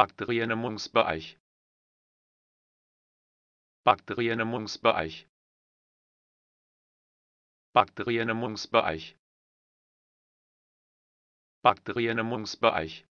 Bakterienemmungsbereich Bakterienemmungsbereich Bakterienemmungsbereich Bakterienemmungsbereich